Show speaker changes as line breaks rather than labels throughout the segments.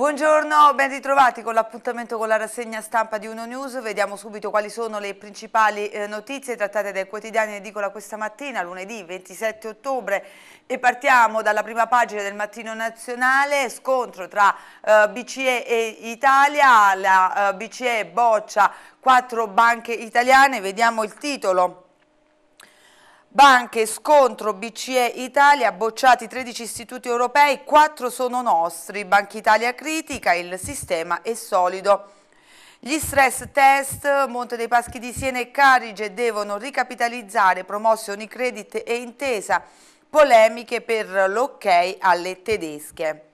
Buongiorno, ben ritrovati con l'appuntamento con la rassegna stampa di Uno News. Vediamo subito quali sono le principali eh, notizie trattate dai quotidiani Edicola questa mattina, lunedì 27 ottobre. E partiamo dalla prima pagina del Mattino Nazionale, scontro tra uh, eh, BCE e Italia, la uh, eh, BCE boccia quattro banche italiane, vediamo il titolo. Banche, scontro, BCE Italia, bocciati 13 istituti europei, 4 sono nostri, Banca Italia critica, il sistema è solido. Gli stress test Monte dei Paschi di Siena e Carige devono ricapitalizzare promosse Unicredit e Intesa, polemiche per l'ok alle tedesche.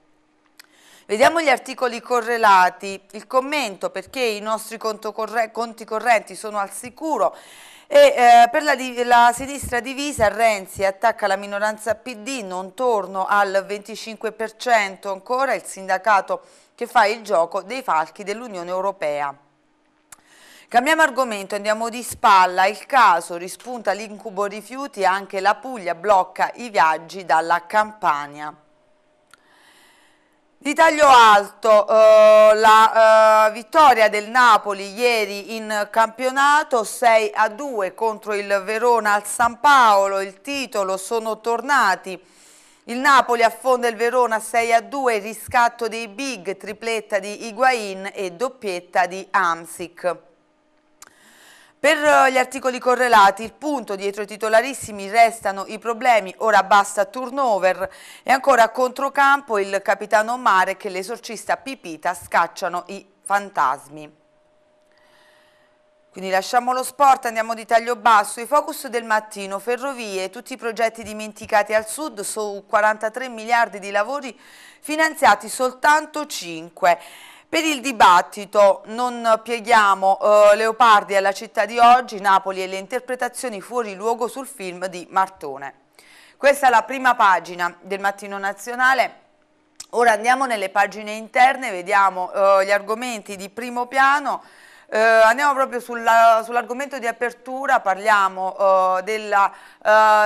Vediamo gli articoli correlati, il commento perché i nostri conti correnti sono al sicuro, e, eh, per la, la, sinistra divisa Renzi attacca la minoranza PD, non torno al 25% ancora il sindacato che fa il gioco dei falchi dell'Unione Europea. Cambiamo argomento, andiamo di spalla, il caso rispunta l'incubo rifiuti, anche la Puglia blocca i viaggi dalla Campania. Di taglio alto, eh, la eh, vittoria del Napoli ieri in campionato 6 a 2 contro il Verona al San Paolo, il titolo sono tornati. Il Napoli affonda il Verona 6 a 2, riscatto dei big, tripletta di Higuain e doppietta di Amsic. Per eh, gli articoli correlati, il punto dietro i titolarissimi restano i problemi, ora basta turnover e ancora a controcampo il capitano Mare che l'esorcista Pipita scacciano i fantasmi. Quindi lasciamo lo sport, andiamo di taglio basso, i focus del mattino, ferrovie, tutti i progetti dimenticati al sud su 43 miliardi di lavori finanziati soltanto 5 per il dibattito non pieghiamo eh, Leopardi alla città di oggi, Napoli e le interpretazioni fuori luogo sul film di Martone. Questa è la prima pagina del Mattino Nazionale. Ora andiamo nelle pagine interne, vediamo eh, gli argomenti di primo piano. Eh, andiamo proprio sull'argomento di apertura, parliamo eh, della,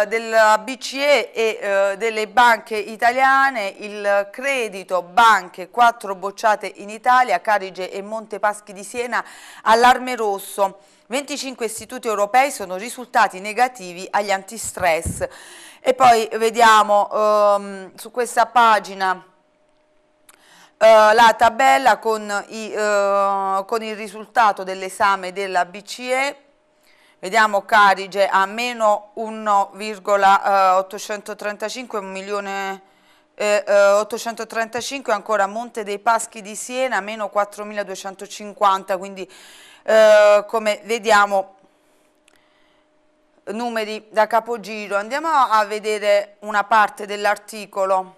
eh, della, BCE e eh, delle banche italiane, il credito banche, quattro bocciate in Italia, Carige e Montepaschi di Siena, allarme rosso. 25 istituti europei sono risultati negativi agli antistress. E poi vediamo ehm, su questa pagina eh, la tabella con, i, uh, con il risultato dell'esame della BCE, vediamo Carige a meno 1,835 milioni eh, 835 eh, ancora Monte dei Paschi di Siena meno 4250 quindi eh, come vediamo numeri da capogiro andiamo a vedere una parte dell'articolo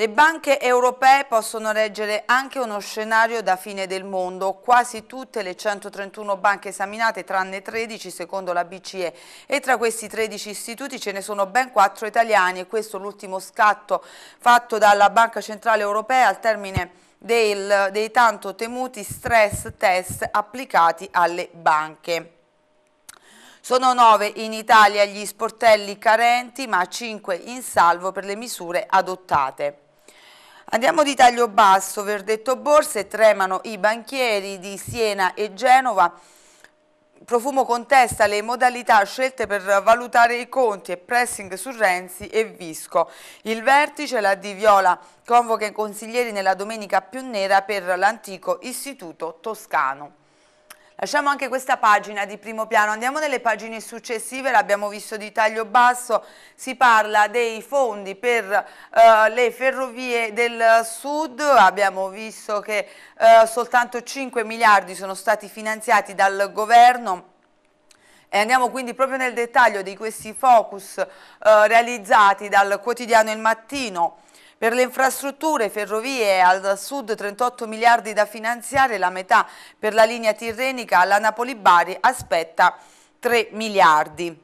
le banche europee possono reggere anche uno scenario da fine del mondo. Quasi tutte le 131 banche esaminate, tranne 13 secondo la BCE. E tra questi 13 istituti ce ne sono ben 4 italiani e questo è l'ultimo scatto fatto dalla Banca Centrale Europea al termine del, dei tanto temuti stress test applicati alle banche. Sono nove in Italia gli sportelli carenti, ma cinque in salvo per le misure adottate. Andiamo di taglio basso, verdetto borse, tremano i banchieri di Siena e Genova. Profumo contesta le modalità scelte per valutare i conti e pressing su Renzi e Visco. Il vertice, la Di Viola, convoca i consiglieri nella domenica più nera per l'antico istituto toscano. Lasciamo anche questa pagina di primo piano, andiamo nelle pagine successive, l'abbiamo visto di taglio basso, si parla dei fondi per eh, le ferrovie del sud, abbiamo visto che eh, soltanto 5 miliardi sono stati finanziati dal governo, e andiamo quindi proprio nel dettaglio di questi focus eh, realizzati dal quotidiano Il Mattino per le infrastrutture ferrovie al sud 38 miliardi da finanziare, la metà per la linea tirrenica alla Napoli-Bari aspetta 3 miliardi.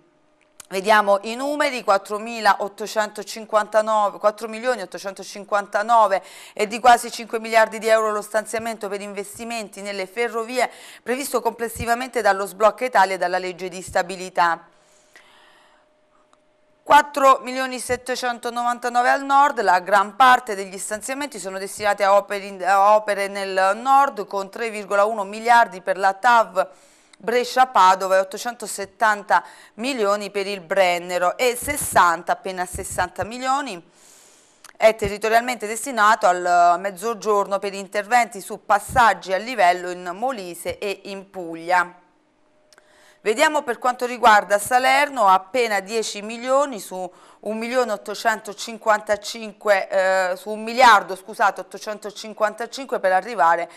Vediamo i numeri, 4.859 e di quasi 5 miliardi di euro lo stanziamento per investimenti nelle ferrovie previsto complessivamente dallo sblocco Italia e dalla legge di stabilità. 4.799.000 al nord, la gran parte degli stanziamenti sono destinati a opere, a opere nel nord con 3,1 miliardi per la TAV Brescia-Padova e 870 milioni per il Brennero e 60, appena 60 milioni è territorialmente destinato al mezzogiorno per interventi su passaggi a livello in Molise e in Puglia. Vediamo per quanto riguarda Salerno, appena 10 milioni su 1 milione 855, eh, su 1 miliardo scusate, 855 per arrivare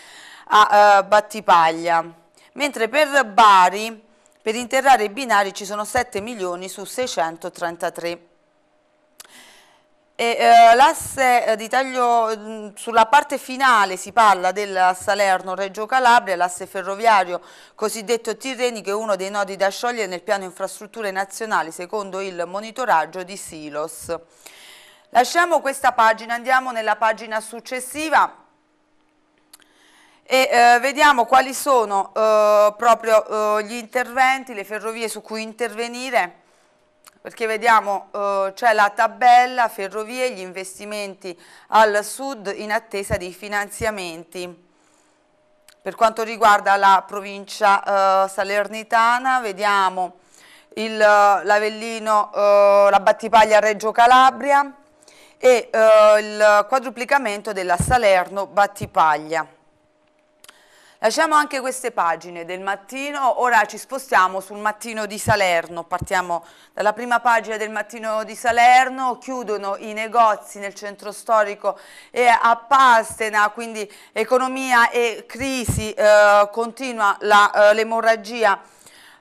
a eh, Battipaglia. Mentre per Bari, per interrare i binari ci sono 7 milioni su 633. Eh, l'asse eh, di taglio sulla parte finale si parla del Salerno-Reggio Calabria, l'asse ferroviario cosiddetto Tirreni che è uno dei nodi da sciogliere nel piano infrastrutture nazionali secondo il monitoraggio di Silos. Lasciamo questa pagina, andiamo nella pagina successiva e eh, vediamo quali sono eh, proprio eh, gli interventi, le ferrovie su cui intervenire perché vediamo eh, c'è la tabella ferrovie, gli investimenti al sud in attesa dei finanziamenti. Per quanto riguarda la provincia eh, salernitana vediamo eh, l'Avellino, eh, la Battipaglia Reggio Calabria e eh, il quadruplicamento della Salerno Battipaglia. Lasciamo anche queste pagine del mattino, ora ci spostiamo sul mattino di Salerno, partiamo dalla prima pagina del mattino di Salerno, chiudono i negozi nel centro storico e a Pastena, quindi economia e crisi, eh, continua eh, l'emorragia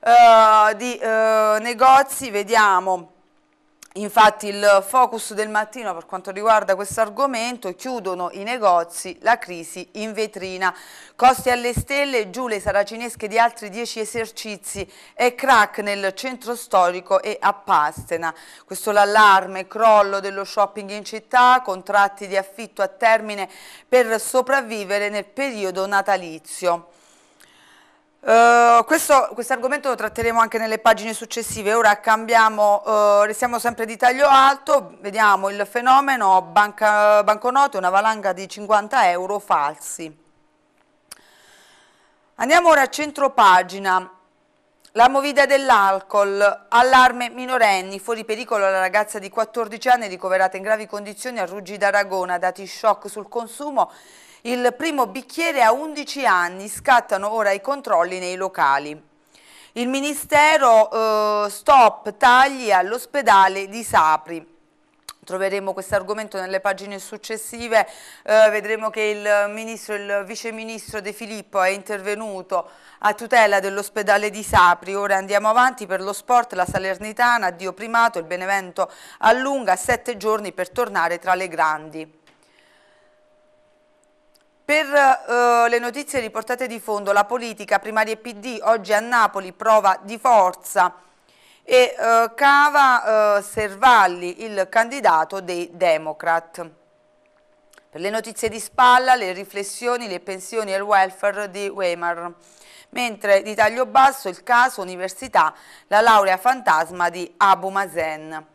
eh, di eh, negozi, vediamo Infatti il focus del mattino per quanto riguarda questo argomento chiudono i negozi, la crisi in vetrina, costi alle stelle, giù le saracinesche di altri dieci esercizi e crack nel centro storico e a Pastena. Questo l'allarme, crollo dello shopping in città, contratti di affitto a termine per sopravvivere nel periodo natalizio. Uh, questo quest argomento lo tratteremo anche nelle pagine successive, ora cambiamo, uh, restiamo sempre di taglio alto, vediamo il fenomeno banca, banconote, una valanga di 50 euro falsi. Andiamo ora a centro pagina, la movida dell'alcol, allarme minorenni, fuori pericolo la ragazza di 14 anni ricoverata in gravi condizioni a Ruggi d'Aragona, dati shock sul consumo il primo bicchiere a 11 anni scattano ora i controlli nei locali. Il Ministero eh, stop tagli all'ospedale di Sapri troveremo questo argomento nelle pagine successive, eh, vedremo che il, ministro, il viceministro De Filippo è intervenuto a tutela dell'ospedale di Sapri, ora andiamo avanti per lo sport, la Salernitana, Dio Primato, il Benevento allunga sette giorni per tornare tra le grandi. Per eh, le notizie riportate di fondo, la politica primaria e PD oggi a Napoli prova di forza e eh, cava eh, Servalli, il candidato dei Democrat. Per le notizie di spalla, le riflessioni, le pensioni e il welfare di Weimar. Mentre di taglio basso il caso università, la laurea fantasma di Abu Mazen.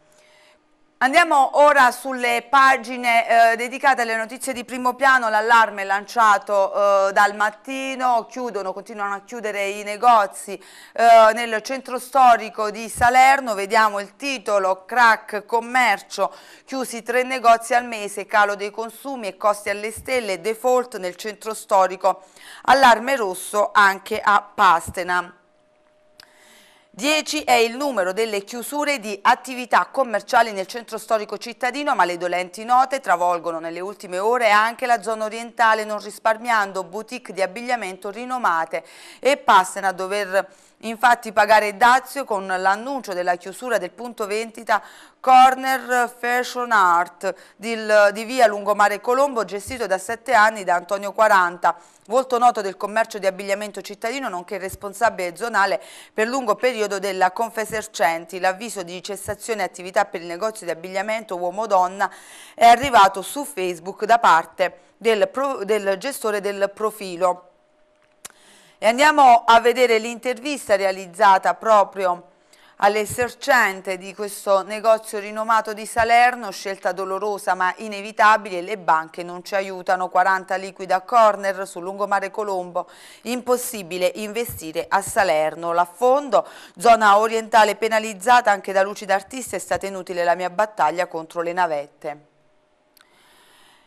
Andiamo ora sulle pagine eh, dedicate alle notizie di primo piano, l'allarme lanciato eh, dal mattino, chiudono, continuano a chiudere i negozi eh, nel centro storico di Salerno, vediamo il titolo crack commercio, chiusi tre negozi al mese, calo dei consumi e costi alle stelle, default nel centro storico, allarme rosso anche a Pastena. 10 è il numero delle chiusure di attività commerciali nel centro storico cittadino, ma le dolenti note travolgono nelle ultime ore anche la zona orientale, non risparmiando boutique di abbigliamento rinomate e passano a dover infatti pagare dazio con l'annuncio della chiusura del punto vendita corner Fashion Art di, di via Lungomare Colombo gestito da sette anni da Antonio 40, volto noto del commercio di abbigliamento cittadino nonché responsabile zonale per lungo periodo della Confesercenti. L'avviso di cessazione attività per il negozio di abbigliamento uomo-donna è arrivato su Facebook da parte del, pro, del gestore del profilo. E andiamo a vedere l'intervista realizzata proprio all'esercente di questo negozio rinomato di Salerno, scelta dolorosa ma inevitabile, le banche non ci aiutano, 40 liquida corner sul lungomare Colombo, impossibile investire a Salerno, l'affondo, zona orientale penalizzata anche da lucida artista, è stata inutile la mia battaglia contro le navette.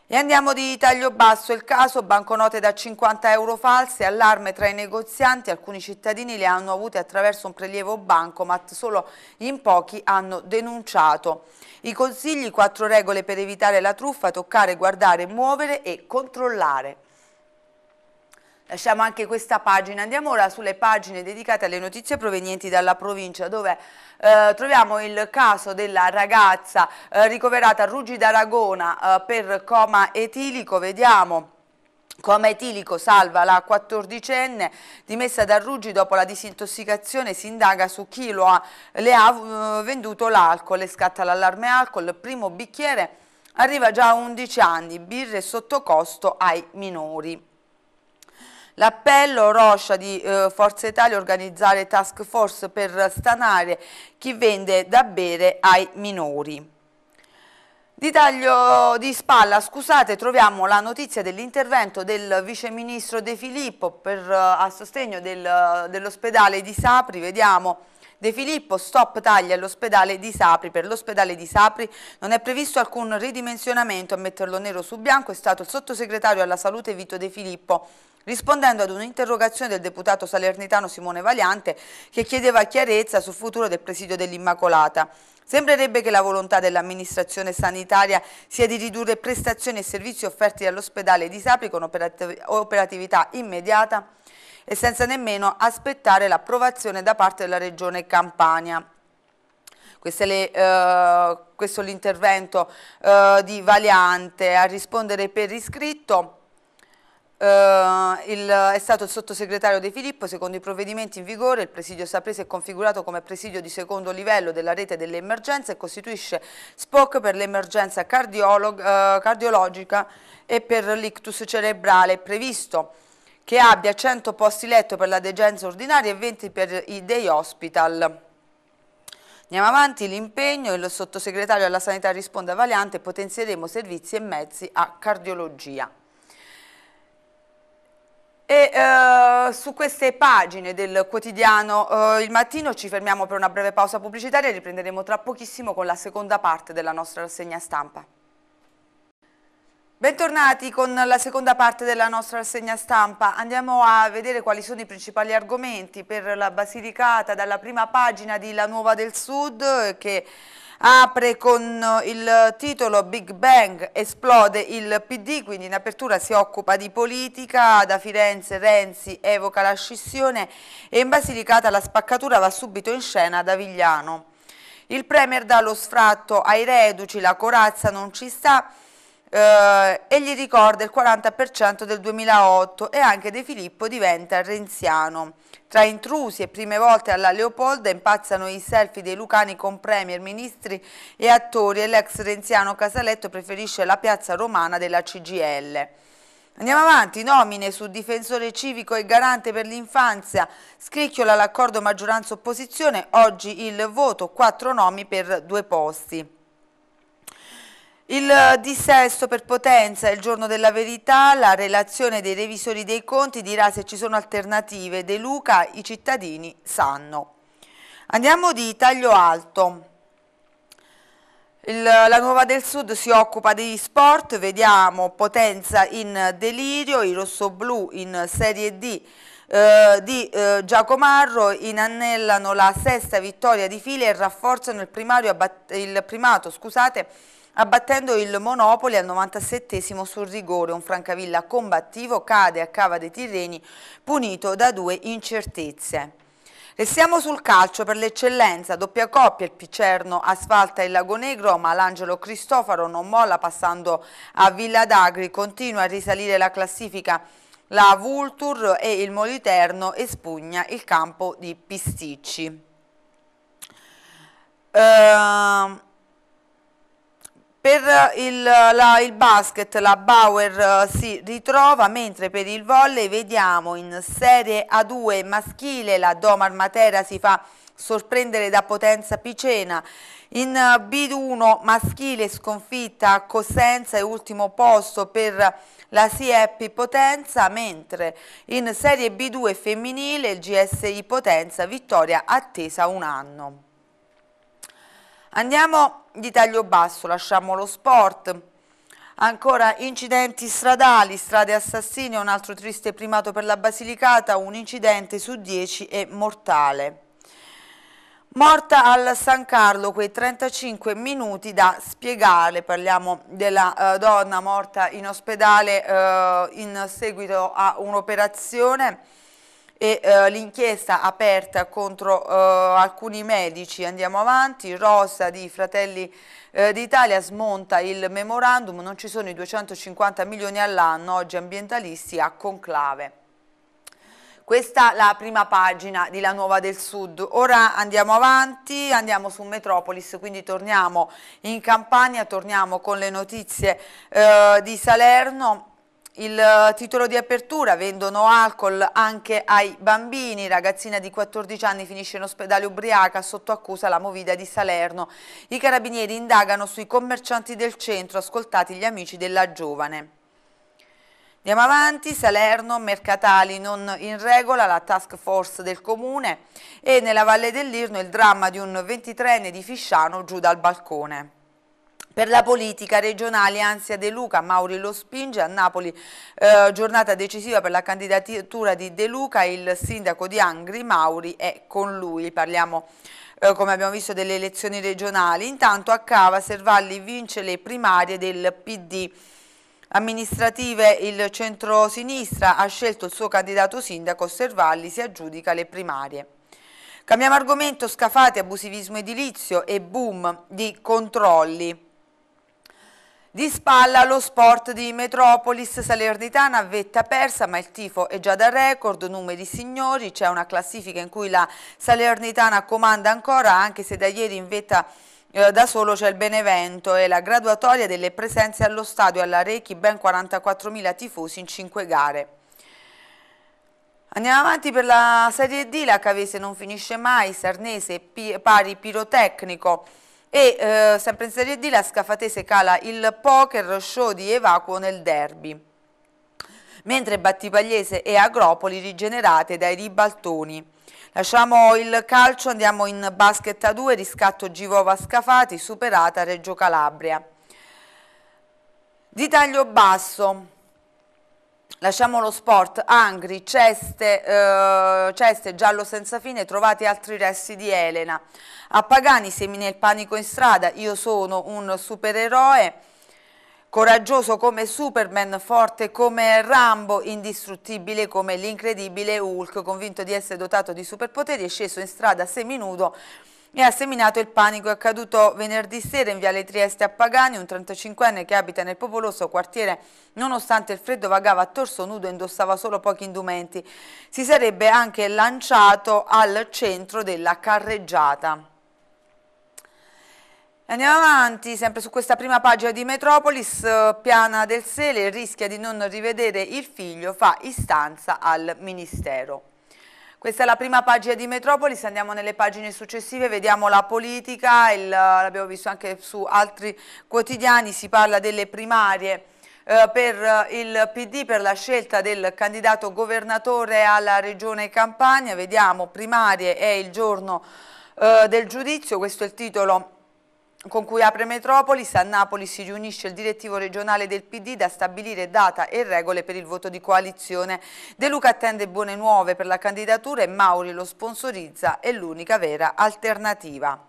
E andiamo di taglio basso, il caso banconote da 50 euro false, allarme tra i negozianti, alcuni cittadini le hanno avute attraverso un prelievo bancomat, solo in pochi hanno denunciato. I consigli, quattro regole per evitare la truffa, toccare, guardare, muovere e controllare. Lasciamo anche questa pagina, andiamo ora sulle pagine dedicate alle notizie provenienti dalla provincia dove eh, troviamo il caso della ragazza eh, ricoverata a Ruggi d'Aragona eh, per coma etilico, vediamo. Come etilico salva la 14enne dimessa da Ruggi dopo la disintossicazione si indaga su chi lo ha, le ha eh, venduto l'alcol e scatta l'allarme alcol, primo bicchiere arriva già a 11 anni, birre sotto costo ai minori. L'appello Roscia di eh, Forza Italia organizzare task force per stanare chi vende da bere ai minori. Di taglio di spalla, scusate, troviamo la notizia dell'intervento del viceministro De Filippo per, eh, a sostegno del, eh, dell'ospedale di Sapri, vediamo De Filippo stop taglia all'ospedale di Sapri, per l'ospedale di Sapri non è previsto alcun ridimensionamento, a metterlo nero su bianco è stato il sottosegretario alla salute Vito De Filippo rispondendo ad un'interrogazione del deputato salernitano Simone Valiante che chiedeva chiarezza sul futuro del presidio dell'Immacolata. Sembrerebbe che la volontà dell'amministrazione sanitaria sia di ridurre prestazioni e servizi offerti dall'ospedale di Sapri con operatività immediata e senza nemmeno aspettare l'approvazione da parte della regione Campania. Le, eh, questo è l'intervento eh, di Valiante a rispondere per iscritto Uh, il, è stato il sottosegretario De Filippo, secondo i provvedimenti in vigore il presidio Saprese è configurato come presidio di secondo livello della rete delle emergenze e costituisce SPOC per l'emergenza uh, cardiologica e per l'ictus cerebrale È previsto che abbia 100 posti letto per la degenza ordinaria e 20 per i day hospital. Andiamo avanti, l'impegno, il sottosegretario alla sanità risponde a Valiante, potenzieremo servizi e mezzi a cardiologia. E eh, su queste pagine del quotidiano eh, Il Mattino ci fermiamo per una breve pausa pubblicitaria e riprenderemo tra pochissimo con la seconda parte della nostra rassegna stampa. Bentornati con la seconda parte della nostra rassegna stampa. Andiamo a vedere quali sono i principali argomenti per la Basilicata dalla prima pagina di La Nuova del Sud eh, che apre con eh, il titolo Big Bang, esplode il PD, quindi in apertura si occupa di politica, da Firenze Renzi evoca la scissione e in Basilicata la spaccatura va subito in scena da Vigliano. Il Premier dà lo sfratto ai reduci, la corazza non ci sta, eh, e gli ricorda il 40% del 2008 e anche De Filippo diventa renziano. Tra intrusi e prime volte alla Leopolda impazzano i selfie dei lucani con premier, ministri e attori e l'ex renziano Casaletto preferisce la piazza romana della CGL. Andiamo avanti, nomine su difensore civico e garante per l'infanzia, scricchiola l'accordo maggioranza-opposizione, oggi il voto, quattro nomi per due posti. Il eh, dissesto per potenza è il giorno della verità, la relazione dei revisori dei conti dirà se ci sono alternative, De Luca i cittadini sanno. Andiamo di taglio alto. Il, la Nuova del Sud si occupa degli sport, vediamo Potenza in delirio, i rossoblù in Serie D eh, di eh, Giacomarro inannellano la sesta vittoria di fila e rafforzano il, primario, il primato scusate, Abbattendo il Monopoli al 97 sul rigore, un Francavilla combattivo cade a Cava dei Tirreni punito da due incertezze. Restiamo sul calcio per l'eccellenza, doppia coppia, il Picerno asfalta il Lago Negro ma l'Angelo Cristofaro non molla passando a Villa d'Agri, continua a risalire la classifica la Vultur e il Moliterno espugna il campo di Pisticci. Ehm... Per eh, il, la, il, basket la Bauer eh, si ritrova, mentre per il volley vediamo in Serie A2 maschile la Domar Matera si fa sorprendere da Potenza Picena. In eh, B1 maschile sconfitta Cosenza e ultimo posto per la Sieppi Potenza, mentre in Serie B2 femminile il GSI Potenza vittoria attesa un anno. Andiamo di taglio basso, lasciamo lo sport. Ancora incidenti stradali, strade assassine, un altro triste primato per la Basilicata, un incidente su 10 è mortale. Morta al San Carlo, quei 35 minuti da spiegare, parliamo della eh, donna morta in ospedale eh, in seguito a un'operazione e eh, l'inchiesta aperta contro eh, alcuni medici. Andiamo avanti, Rosa di Fratelli eh, d'Italia smonta il memorandum, non ci sono i 250 milioni all'anno, oggi ambientalisti a conclave. Questa è la prima pagina di La Nuova del Sud. Ora andiamo avanti, andiamo su Metropolis, quindi torniamo in Campania, torniamo con le notizie eh, di Salerno. Il eh, titolo di apertura, vendono alcol anche ai bambini, ragazzina di 14 anni finisce in ospedale ubriaca sotto accusa la movida di Salerno. I carabinieri indagano sui commercianti del centro, ascoltati gli amici della giovane. Andiamo avanti, Salerno, Mercatali non in regola, la task force del comune e nella Valle dell'Irno il dramma di un 23enne di Fisciano giù dal balcone. Per la politica regionale ansia De Luca, Mauri lo spinge a Napoli, eh, giornata decisiva per la candidatura di De Luca, il sindaco di Angri, Mauri, è con lui, parliamo eh, come abbiamo visto delle elezioni regionali. Intanto a Cava Servalli vince le primarie del PD amministrative, il centro-sinistra ha scelto il suo candidato sindaco, Servalli si aggiudica le primarie. Cambiamo argomento, scafate, abusivismo edilizio e boom di controlli. Di spalla lo sport di Metropolis Salernitana, vetta persa, ma il tifo è già da record, numeri signori, c'è una classifica in cui la Salernitana comanda ancora, anche se da ieri in vetta eh, da solo c'è il Benevento e la graduatoria delle presenze allo stadio alla Rechi, ben 44.000 tifosi in 5 gare. Andiamo avanti per la Serie D, la Cavese non finisce mai, Sarnese pari pirotecnico, e eh, sempre in Serie D la Scafatese cala il poker show di Evacuo nel derby mentre Battipagliese e Agropoli rigenerate dai ribaltoni. Lasciamo il calcio, andiamo in basket a 2, riscatto Givova Scafati, superata Reggio Calabria. Di taglio basso, Lasciamo lo sport, Angri, ceste, eh, ceste, giallo senza fine, trovati altri resti di Elena. A Pagani semina il panico in strada, io sono un supereroe, coraggioso come Superman, forte come Rambo, indistruttibile come l'incredibile Hulk, convinto di essere dotato di superpoteri, è sceso in strada seminudo e ha seminato il panico accaduto venerdì sera in Viale Trieste a Pagani, un 35enne che abita nel popoloso quartiere, nonostante il freddo vagava a torso nudo e indossava solo pochi indumenti. Si sarebbe anche lanciato al centro della carreggiata. Andiamo avanti, sempre su questa prima pagina di Metropolis, Piana del Sele rischia di non rivedere il figlio, fa istanza al Ministero. Questa è la prima pagina di Metropolis, andiamo nelle pagine successive, vediamo la politica, l'abbiamo visto anche su altri quotidiani, si parla delle primarie eh, per eh, il PD, per la scelta del candidato governatore alla regione Campania, vediamo primarie è il giorno eh, del giudizio, questo è il titolo con cui apre Metropolis, a Napoli si riunisce il direttivo regionale del PD da stabilire data e regole per il voto di coalizione. De Luca attende buone nuove per la candidatura e Mauri lo sponsorizza, è l'unica vera alternativa.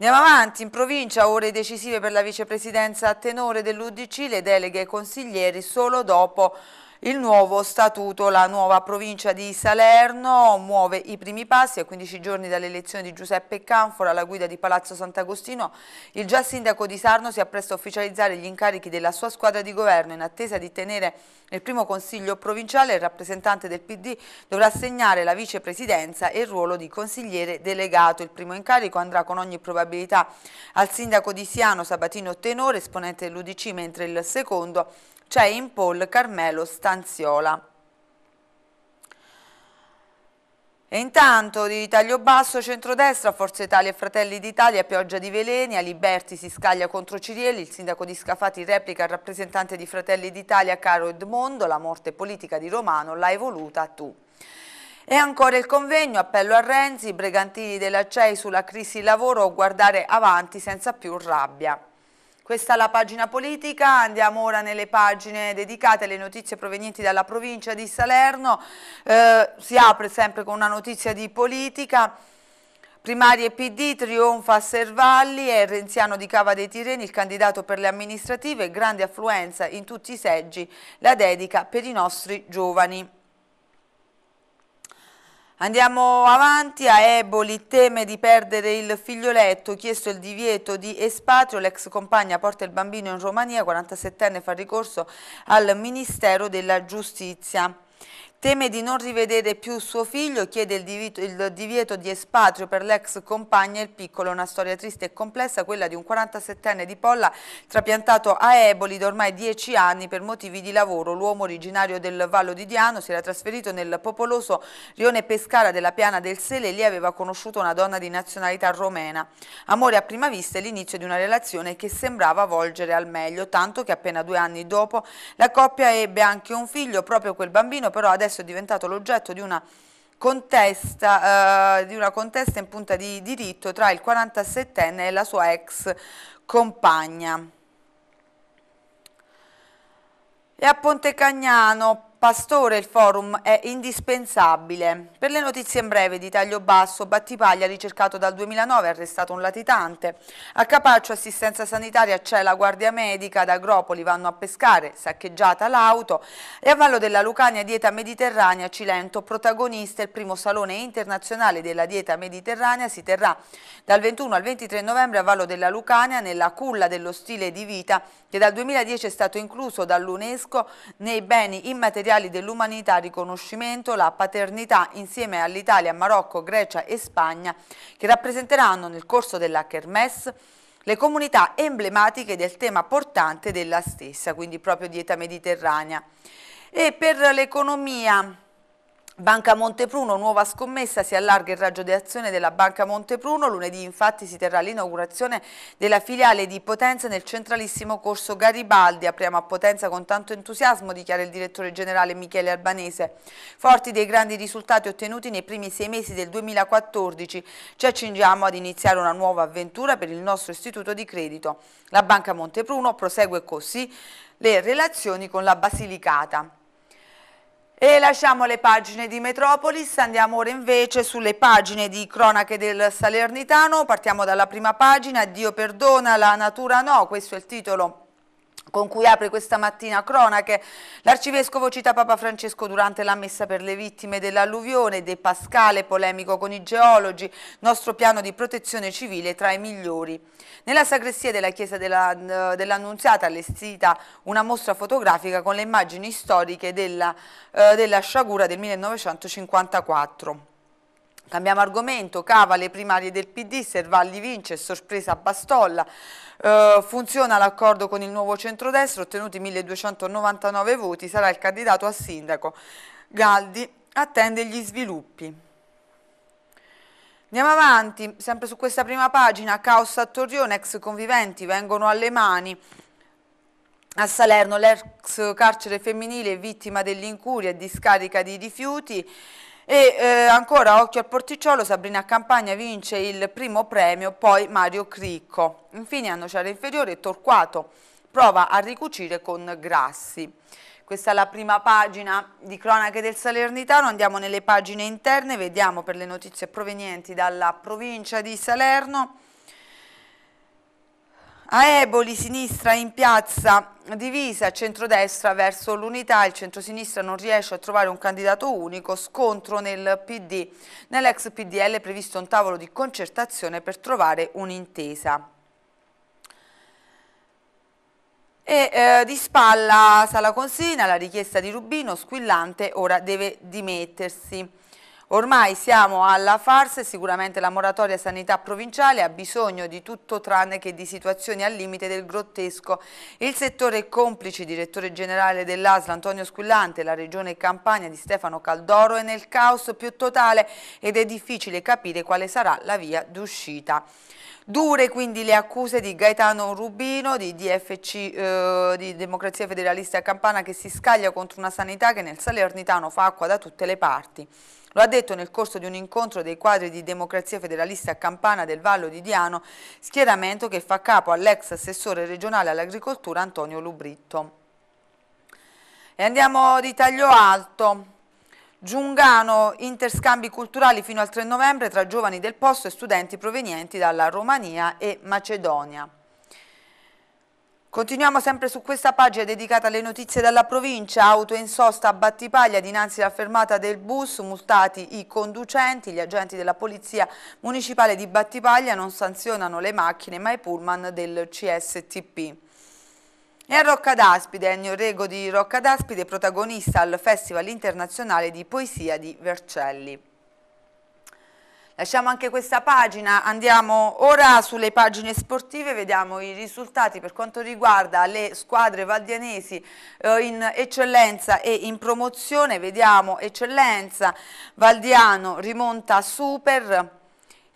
Andiamo avanti, in provincia ore decisive per la vicepresidenza a tenore dell'Udc, le deleghe ai consiglieri solo dopo il nuovo statuto, la nuova provincia di Salerno muove i primi passi a 15 giorni dall'elezione di Giuseppe Canfora alla guida di Palazzo Sant'Agostino. Il già sindaco di Sarno si appresta a ufficializzare gli incarichi della sua squadra di governo in attesa di tenere nel primo consiglio provinciale il rappresentante del PD dovrà assegnare la vicepresidenza e il ruolo di consigliere delegato. Il primo incarico andrà con ogni probabilità al sindaco di Siano Sabatino Tenore, esponente dell'Udc, mentre il secondo c'è in Paul Carmelo Stanziola. E intanto di taglio basso, centrodestra, Forza Italia e Fratelli d'Italia, pioggia di veleni, Liberti si scaglia contro Cirielli, il sindaco di Scafati replica al rappresentante di Fratelli d'Italia Caro Edmondo, la morte politica di Romano l'hai voluta tu. E ancora il convegno, appello a Renzi, i brigantini della CEI sulla crisi lavoro, guardare avanti senza più rabbia. Questa è la pagina politica, andiamo ora nelle pagine dedicate alle notizie provenienti dalla provincia di Salerno, eh, si apre sempre con una notizia di politica. Primarie PD, trionfa a Servalli e Renziano di Cava dei Tireni, il candidato per le amministrative, grande affluenza in tutti i seggi, la dedica per i nostri giovani. Andiamo avanti, a Eboli teme di perdere il figlioletto, chiesto il divieto di espatrio, l'ex compagna porta il bambino in Romania, 47enne fa ricorso al Ministero della Giustizia. Teme di non rivedere più suo figlio, chiede il divieto, il divieto di espatrio per l'ex compagna e il piccolo. Una storia triste e complessa, quella di un 47enne di Polla trapiantato a Eboli da ormai 10 anni per motivi di lavoro. L'uomo originario del Vallo di Diano si era trasferito nel popoloso rione Pescara della Piana del Sele e lì aveva conosciuto una donna di nazionalità romena. Amore a prima vista e l'inizio di una relazione che sembrava volgere al meglio, tanto che appena due anni dopo la coppia ebbe anche un figlio, proprio quel bambino però adesso adesso è diventato l'oggetto di una contesta, eh, di una contesta in punta di diritto tra il 47enne e la sua ex compagna. E a Ponte Cagnano, Pastore, il forum è indispensabile. Per le notizie in breve di taglio basso, Battipaglia, ricercato dal 2009, è arrestato un latitante. A Capaccio assistenza sanitaria c'è la guardia medica, ad Agropoli vanno a pescare, saccheggiata l'auto e a Vallo della Lucania dieta mediterranea Cilento, protagonista il primo salone internazionale della dieta mediterranea, si terrà dal 21 al 23 novembre a Vallo della Lucania nella culla dello stile di vita che dal 2010 è stato incluso dall'UNESCO nei beni immateriali dell'umanità riconoscimento la paternità insieme all'Italia, Marocco, Grecia e Spagna che rappresenteranno nel corso della Kermesse le comunità emblematiche del tema portante della stessa, quindi proprio dieta mediterranea. E per l'economia Banca Montepruno, nuova scommessa, si allarga il raggio di azione della Banca Montepruno, lunedì infatti si terrà l'inaugurazione della filiale di Potenza nel centralissimo corso Garibaldi, apriamo a Potenza con tanto entusiasmo, dichiara il direttore generale Michele Albanese. Forti dei grandi risultati ottenuti nei primi sei mesi del 2014, ci accingiamo ad iniziare una nuova avventura per il nostro istituto di credito. La Banca Montepruno prosegue così le relazioni con la Basilicata. E lasciamo le pagine di Metropolis, andiamo ora invece sulle pagine di Cronache del Salernitano, partiamo dalla prima pagina, Dio perdona, la natura no, questo è il titolo con cui apre questa mattina cronache. L'arcivescovo cita Papa Francesco durante la messa per le vittime dell'alluvione, De Pascale polemico con i geologi, nostro piano di protezione civile tra i migliori. Nella sagrestia della Chiesa dell'Annunziata dell allestita una mostra fotografica con le immagini storiche della, eh, della sciagura del 1954. Cambiamo argomento, Cava le primarie del PD, Servalli vince, sorpresa a Bastolla, eh, funziona l'accordo con il nuovo centrodestra, ottenuti 1299 voti, sarà il candidato a sindaco. Galdi attende gli sviluppi. Andiamo avanti, sempre su questa prima pagina, caos a Torrione, ex conviventi vengono alle mani. A Salerno l'ex carcere femminile è vittima dell'incuria e discarica di rifiuti. E eh, ancora occhio al porticciolo, Sabrina Campagna vince il primo premio, poi Mario Cricco. Infine a Nocera Inferiore Torquato prova a ricucire con Grassi. Questa è la prima pagina di Cronache del Salernitano, andiamo nelle pagine interne, vediamo per le notizie provenienti dalla provincia di Salerno. A Eboli, sinistra in piazza divisa, centrodestra verso l'unità, il centrosinistra non riesce a trovare un candidato unico, scontro nel PD. Nell'ex PDL è previsto un tavolo di concertazione per trovare un'intesa. E eh, di spalla Sala Consina, la richiesta di Rubino, squillante, ora deve dimettersi. Ormai siamo alla farsa e sicuramente la moratoria sanità provinciale ha bisogno di tutto tranne che di situazioni al limite del grottesco. Il settore complice, direttore generale dell'ASL Antonio Squillante, la regione Campania di Stefano Caldoro è nel caos più totale ed è difficile capire quale sarà la via d'uscita. Dure quindi le accuse di Gaetano Rubino, di DFC, eh, di Democrazia Federalista Campana, che si scaglia contro una sanità che nel Salernitano fa acqua da tutte le parti. Lo ha detto nel corso di un incontro dei quadri di democrazia federalista a Campana del Vallo di Diano, schieramento che fa capo all'ex assessore regionale all'agricoltura Antonio Lubritto. E andiamo di taglio alto. Giungano, interscambi culturali fino al 3 novembre tra giovani del posto e studenti provenienti dalla Romania e Macedonia. Continuiamo sempre su questa pagina dedicata alle notizie dalla provincia, auto in sosta a Battipaglia dinanzi alla fermata del bus, multati i conducenti, gli agenti della polizia municipale di Battipaglia non sanzionano le macchine ma i pullman del CSTP. E a Rocca d'Aspide, Ennio Rego di Rocca d'Aspide, protagonista al Festival Internazionale di Poesia di Vercelli. Lasciamo anche questa pagina, andiamo ora sulle pagine sportive, vediamo i risultati per quanto riguarda le squadre valdianesi eh, in eccellenza e in promozione, vediamo eccellenza, Valdiano rimonta super,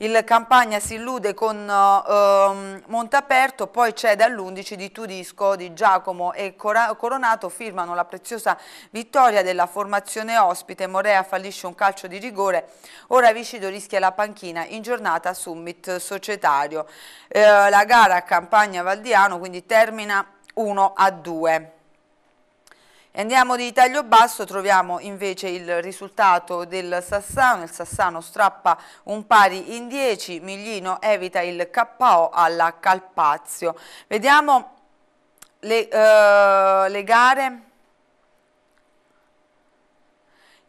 il Campagna si illude con eh, ehm, Montaperto, poi c'è dall'11 di Tudisco di Giacomo e Coronato firmano la preziosa vittoria della formazione ospite, Morea fallisce un calcio di rigore, ora Vicido rischia la panchina in giornata summit societario. Eh, la gara a Campagna Valdiano quindi termina 1 a 2. Andiamo di taglio basso, troviamo invece il risultato del Sassano, il Sassano strappa un pari in 10, Miglino evita il KO alla Calpazio. Vediamo le, uh, le gare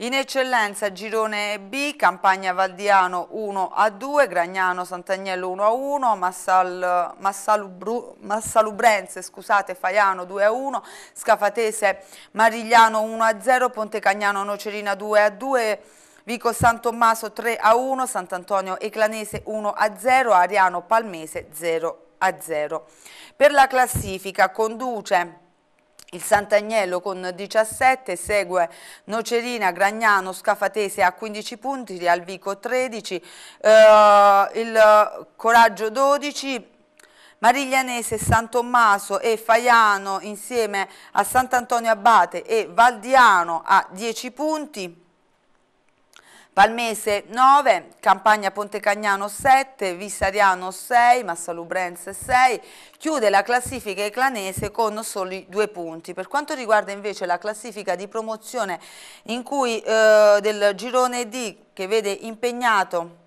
in eccellenza Girone B, Campagna Valdiano 1 a 2, Gragnano Sant'Agnello 1 a 1, Massal, Massalubru, Massalubrense scusate, Faiano 2 a 1, Scafatese Marigliano 1 a 0, Pontecagnano Nocerina 2 a 2, Vico San Tommaso 3 a 1, Sant'Antonio Eclanese 1 a 0, Ariano Palmese 0 a 0. Per la classifica conduce il Sant'Agnello con 17 segue Nocerina, Gragnano, Scafatese a 15 punti, Rialvico 13, eh, il Coraggio 12, Mariglianese, San Tommaso e Faiano insieme a Sant'Antonio Abate e Valdiano a 10 punti. Palmese 9, Campagna Pontecagnano 7, Vissariano 6, Massalubrense 6, chiude la classifica eclanese con soli due punti. Per quanto riguarda invece la classifica di promozione cui, eh, del girone D che vede impegnato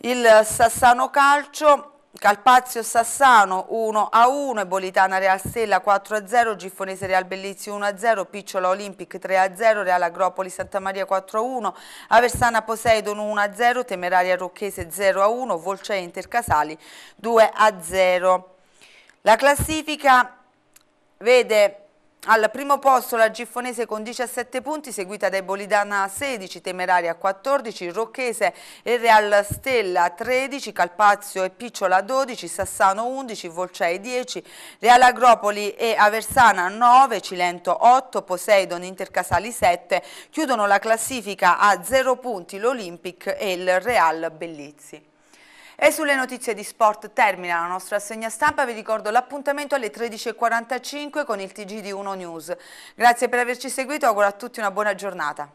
il Sassano Calcio, Calpazio Sassano 1 a 1, Ebolitana Real Stella 4 a 0, Giffonese Real Bellizio 1 a 0, Picciola Olympic 3 a 0, Real Agropoli Santa Maria 4 a 1, Aversana Poseidon 1 a 0, Temeraria Rocchese 0 a 1, Volcea Intercasali 2 a 0. La classifica vede al primo posto la Giffonese con 17 punti, seguita dai Bolidana 16, Temeraria 14, Rocchese e Real Stella 13, Calpazio e Picciola 12, Sassano 11, Volcei 10, Real Agropoli e Aversana 9, Cilento 8, Poseidon Intercasali 7, chiudono la classifica a 0 punti l'Olympic e il Real Bellizzi. E sulle notizie di sport termina la nostra segna stampa, vi ricordo l'appuntamento alle 13.45 con il TG di 1 News. Grazie per averci seguito, auguro a tutti una buona giornata.